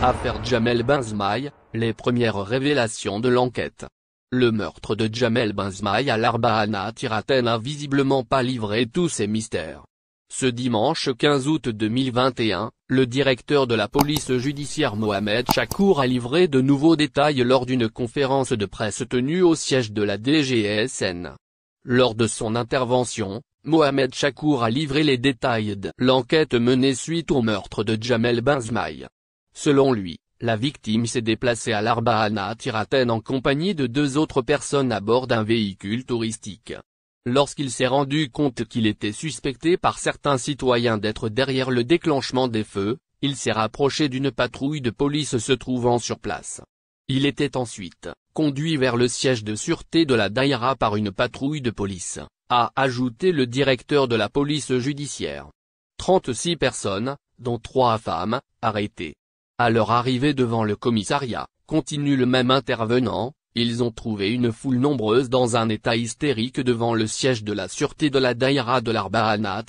Affaire Jamel Benzmaï, les premières révélations de l'enquête. Le meurtre de Jamel Benzmaï à l'Arbaana Tiraten a visiblement pas livré tous ses mystères. Ce dimanche 15 août 2021, le directeur de la police judiciaire Mohamed Chakour a livré de nouveaux détails lors d'une conférence de presse tenue au siège de la DGSN. Lors de son intervention, Mohamed Chakour a livré les détails de l'enquête menée suite au meurtre de Jamel Benzmaï. Selon lui, la victime s'est déplacée à à Tiraten en compagnie de deux autres personnes à bord d'un véhicule touristique. Lorsqu'il s'est rendu compte qu'il était suspecté par certains citoyens d'être derrière le déclenchement des feux, il s'est rapproché d'une patrouille de police se trouvant sur place. Il était ensuite conduit vers le siège de sûreté de la Daïra par une patrouille de police, a ajouté le directeur de la police judiciaire. 36 personnes, dont trois femmes, arrêtées. À leur arrivée devant le commissariat, continue le même intervenant, ils ont trouvé une foule nombreuse dans un état hystérique devant le siège de la sûreté de la Daïra de larbana à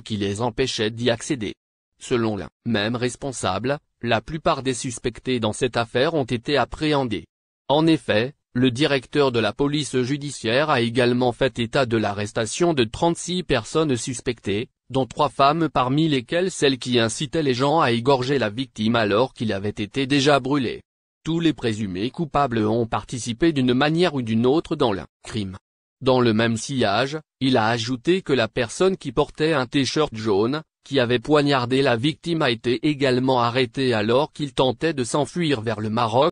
qui les empêchait d'y accéder. Selon l'un même responsable, la plupart des suspectés dans cette affaire ont été appréhendés. En effet, le directeur de la police judiciaire a également fait état de l'arrestation de 36 personnes suspectées, dont trois femmes parmi lesquelles celle qui incitait les gens à égorger la victime alors qu'il avait été déjà brûlé. Tous les présumés coupables ont participé d'une manière ou d'une autre dans le crime. Dans le même sillage, il a ajouté que la personne qui portait un t-shirt jaune, qui avait poignardé la victime a été également arrêtée alors qu'il tentait de s'enfuir vers le Maroc.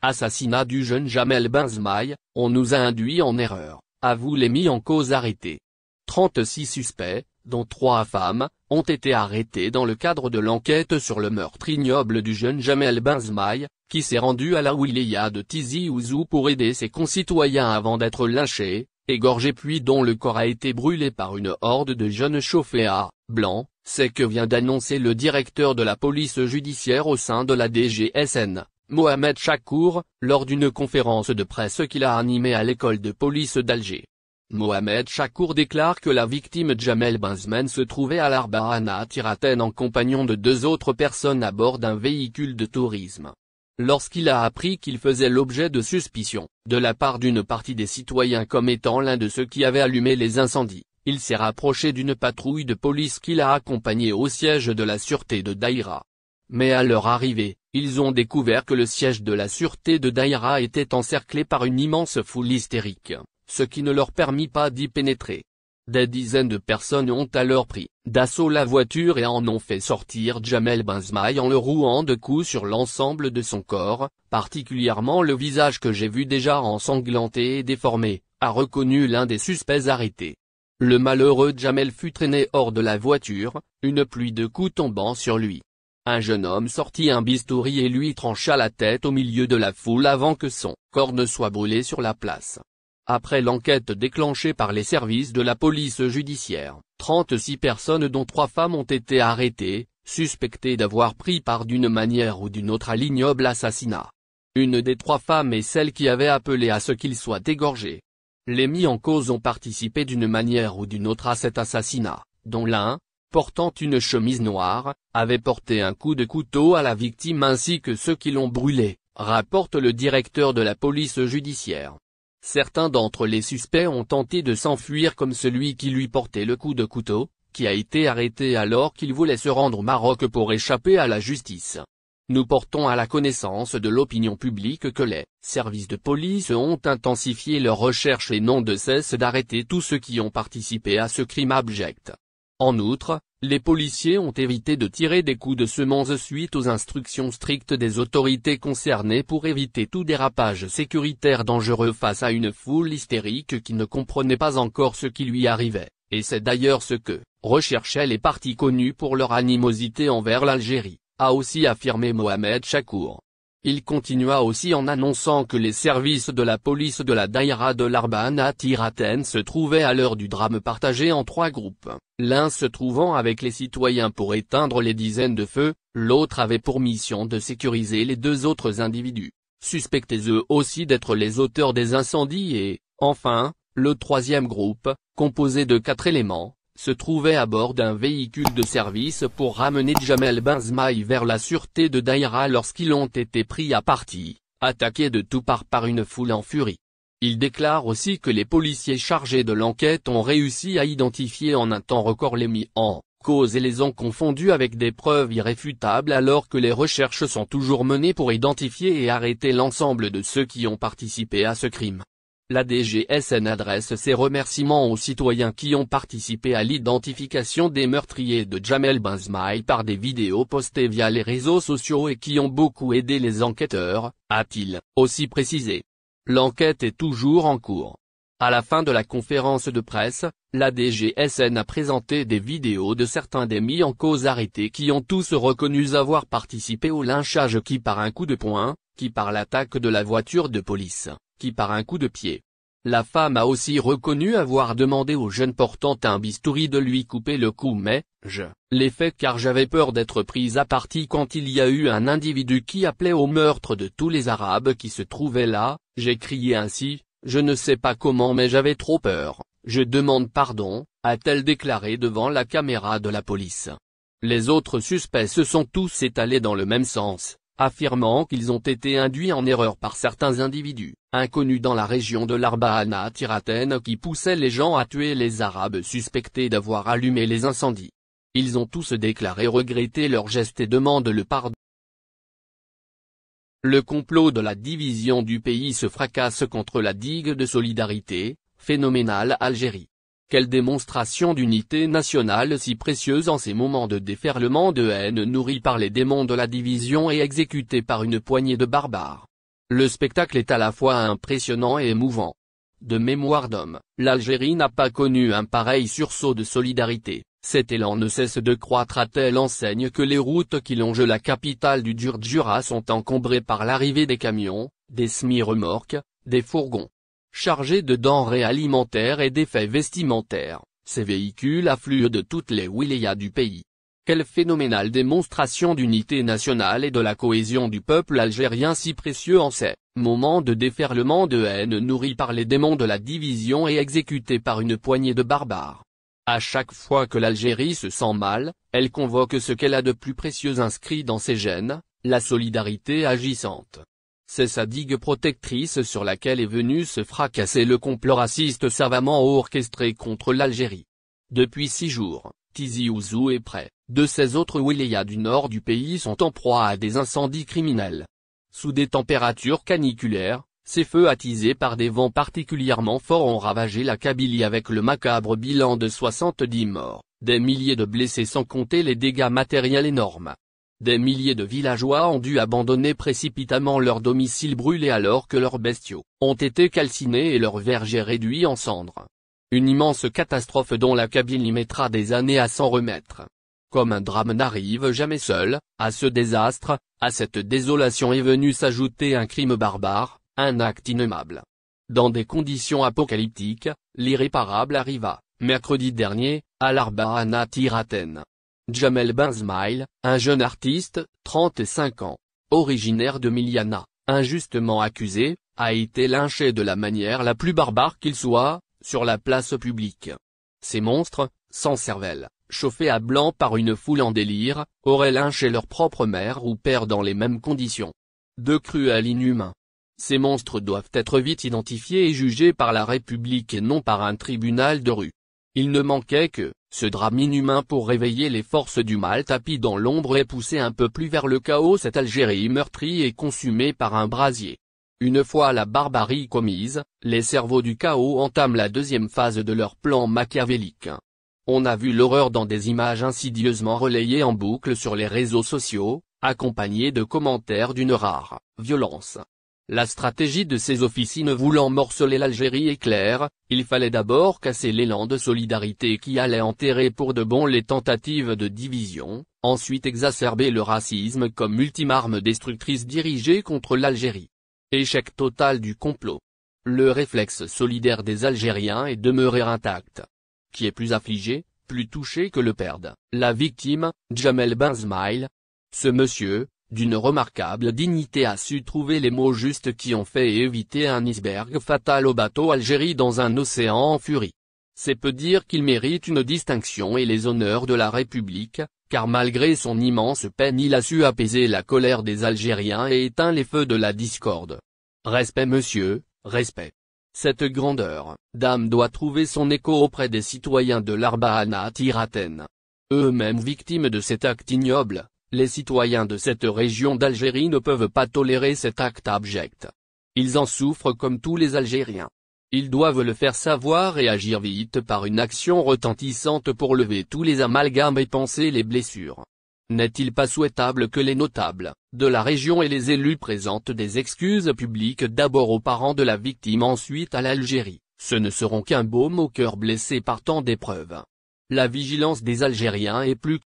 Assassinat du jeune Jamel Benzmaï, on nous a induit en erreur, vous les mis en cause arrêtés. 36 suspects, dont trois femmes, ont été arrêtées dans le cadre de l'enquête sur le meurtre ignoble du jeune Jamel Benzmaï, qui s'est rendu à la wilaya de Tizi Ouzou pour aider ses concitoyens avant d'être lynché, égorgé puis dont le corps a été brûlé par une horde de jeunes à blancs, c'est que vient d'annoncer le directeur de la police judiciaire au sein de la DGSN. Mohamed Chakour, lors d'une conférence de presse qu'il a animée à l'école de police d'Alger. Mohamed Chakour déclare que la victime Jamel Benzman se trouvait à à Tiraten en compagnon de deux autres personnes à bord d'un véhicule de tourisme. Lorsqu'il a appris qu'il faisait l'objet de suspicion, de la part d'une partie des citoyens comme étant l'un de ceux qui avaient allumé les incendies, il s'est rapproché d'une patrouille de police qui l'a accompagné au siège de la sûreté de Daïra. Mais à leur arrivée, ils ont découvert que le siège de la sûreté de Daïra était encerclé par une immense foule hystérique ce qui ne leur permit pas d'y pénétrer. Des dizaines de personnes ont alors pris d'assaut la voiture et en ont fait sortir Jamel Benzmaï en le rouant de coups sur l'ensemble de son corps, particulièrement le visage que j'ai vu déjà ensanglanté et déformé, a reconnu l'un des suspects arrêtés. Le malheureux Jamel fut traîné hors de la voiture, une pluie de coups tombant sur lui. Un jeune homme sortit un bistouri et lui trancha la tête au milieu de la foule avant que son corps ne soit brûlé sur la place. Après l'enquête déclenchée par les services de la police judiciaire, 36 personnes dont trois femmes ont été arrêtées, suspectées d'avoir pris part d'une manière ou d'une autre à l'ignoble assassinat. Une des trois femmes est celle qui avait appelé à ce qu'il soit égorgé. Les mis en cause ont participé d'une manière ou d'une autre à cet assassinat, dont l'un, portant une chemise noire, avait porté un coup de couteau à la victime ainsi que ceux qui l'ont brûlé, rapporte le directeur de la police judiciaire. Certains d'entre les suspects ont tenté de s'enfuir comme celui qui lui portait le coup de couteau, qui a été arrêté alors qu'il voulait se rendre au Maroc pour échapper à la justice. Nous portons à la connaissance de l'opinion publique que les services de police ont intensifié leurs recherches et n'ont de cesse d'arrêter tous ceux qui ont participé à ce crime abject. En outre, les policiers ont évité de tirer des coups de semonce suite aux instructions strictes des autorités concernées pour éviter tout dérapage sécuritaire dangereux face à une foule hystérique qui ne comprenait pas encore ce qui lui arrivait, et c'est d'ailleurs ce que recherchaient les partis connus pour leur animosité envers l'Algérie, a aussi affirmé Mohamed Chakour. Il continua aussi en annonçant que les services de la police de la Daïra de l'Arban à se trouvaient à l'heure du drame partagé en trois groupes, l'un se trouvant avec les citoyens pour éteindre les dizaines de feux, l'autre avait pour mission de sécuriser les deux autres individus, Suspectez eux aussi d'être les auteurs des incendies et, enfin, le troisième groupe, composé de quatre éléments, se trouvait à bord d'un véhicule de service pour ramener Jamel Benzmaï vers la sûreté de Daïra lorsqu'ils ont été pris à partie, attaqués de tout part par une foule en furie. Il déclare aussi que les policiers chargés de l'enquête ont réussi à identifier en un temps record les mis en cause et les ont confondus avec des preuves irréfutables alors que les recherches sont toujours menées pour identifier et arrêter l'ensemble de ceux qui ont participé à ce crime. La DGSN adresse ses remerciements aux citoyens qui ont participé à l'identification des meurtriers de Jamel Benzmaï par des vidéos postées via les réseaux sociaux et qui ont beaucoup aidé les enquêteurs, a-t-il aussi précisé. L'enquête est toujours en cours. À la fin de la conférence de presse, la DGSN a présenté des vidéos de certains des mis en cause arrêtés qui ont tous reconnu avoir participé au lynchage qui par un coup de poing, qui par l'attaque de la voiture de police, par un coup de pied. La femme a aussi reconnu avoir demandé au jeune portant un bistouri de lui couper le cou mais, je l'ai fait car j'avais peur d'être prise à partie quand il y a eu un individu qui appelait au meurtre de tous les Arabes qui se trouvaient là, j'ai crié ainsi, je ne sais pas comment mais j'avais trop peur, je demande pardon, a-t-elle déclaré devant la caméra de la police. Les autres suspects se sont tous étalés dans le même sens affirmant qu'ils ont été induits en erreur par certains individus, inconnus dans la région de l'Arbaana tiratène, qui poussaient les gens à tuer les Arabes suspectés d'avoir allumé les incendies. Ils ont tous déclaré regretter leur geste et demandent le pardon. Le complot de la division du pays se fracasse contre la digue de solidarité, phénoménale Algérie. Quelle démonstration d'unité nationale si précieuse en ces moments de déferlement de haine nourrie par les démons de la division et exécutée par une poignée de barbares. Le spectacle est à la fois impressionnant et émouvant. De mémoire d'homme, l'Algérie n'a pas connu un pareil sursaut de solidarité, cet élan ne cesse de croître à telle enseigne que les routes qui longent la capitale du Durjura sont encombrées par l'arrivée des camions, des semi-remorques, des fourgons, chargés de denrées alimentaires et d'effets vestimentaires, ces véhicules affluent de toutes les wilayas du pays. Quelle phénoménale démonstration d'unité nationale et de la cohésion du peuple algérien si précieux en ces moments de déferlement de haine nourri par les démons de la division et exécutés par une poignée de barbares. À chaque fois que l'Algérie se sent mal, elle convoque ce qu'elle a de plus précieux inscrit dans ses gènes, la solidarité agissante. C'est sa digue protectrice sur laquelle est venu se fracasser le complot raciste savamment orchestré contre l'Algérie. Depuis six jours, Tizi Ouzou est prêt, de ses autres wilayas du nord du pays sont en proie à des incendies criminels. Sous des températures caniculaires, ces feux attisés par des vents particulièrement forts ont ravagé la Kabylie avec le macabre bilan de 70 morts, des milliers de blessés sans compter les dégâts matériels énormes. Des milliers de villageois ont dû abandonner précipitamment leur domicile brûlé alors que leurs bestiaux ont été calcinés et leurs vergers réduits en cendres. Une immense catastrophe dont la cabine y mettra des années à s'en remettre. Comme un drame n'arrive jamais seul, à ce désastre, à cette désolation est venu s'ajouter un crime barbare, un acte innommable. Dans des conditions apocalyptiques, l'irréparable arriva, mercredi dernier, à l'Arbaana Tiraten. Jamel Ben un jeune artiste, 35 ans, originaire de Miliana, injustement accusé, a été lynché de la manière la plus barbare qu'il soit, sur la place publique. Ces monstres, sans cervelle, chauffés à blanc par une foule en délire, auraient lynché leur propre mère ou père dans les mêmes conditions. De cruels l'inhumain. Ces monstres doivent être vite identifiés et jugés par la République et non par un tribunal de rue. Il ne manquait que, ce drame inhumain pour réveiller les forces du mal tapis dans l'ombre et pousser un peu plus vers le chaos cette Algérie meurtrie et consumée par un brasier. Une fois la barbarie commise, les cerveaux du chaos entament la deuxième phase de leur plan machiavélique. On a vu l'horreur dans des images insidieusement relayées en boucle sur les réseaux sociaux, accompagnées de commentaires d'une rare violence. La stratégie de ces officines voulant morceler l'Algérie est claire, il fallait d'abord casser l'élan de solidarité qui allait enterrer pour de bon les tentatives de division, ensuite exacerber le racisme comme ultime arme destructrice dirigée contre l'Algérie. Échec total du complot. Le réflexe solidaire des Algériens est demeuré intact. Qui est plus affligé, plus touché que le perde La victime, Jamel Benzmail. Ce monsieur, d'une remarquable dignité a su trouver les mots justes qui ont fait éviter un iceberg fatal au bateau Algérie dans un océan en furie. C'est peu dire qu'il mérite une distinction et les honneurs de la République, car malgré son immense peine il a su apaiser la colère des Algériens et éteint les feux de la discorde. Respect monsieur, respect. Cette grandeur, dame doit trouver son écho auprès des citoyens de l'Arbaana Tiraten. Eux-mêmes victimes de cet acte ignoble, les citoyens de cette région d'Algérie ne peuvent pas tolérer cet acte abject. Ils en souffrent comme tous les Algériens. Ils doivent le faire savoir et agir vite par une action retentissante pour lever tous les amalgames et penser les blessures. N'est-il pas souhaitable que les notables, de la région et les élus présentent des excuses publiques d'abord aux parents de la victime ensuite à l'Algérie, ce ne seront qu'un baume au cœur blessé par tant d'épreuves. La vigilance des Algériens est plus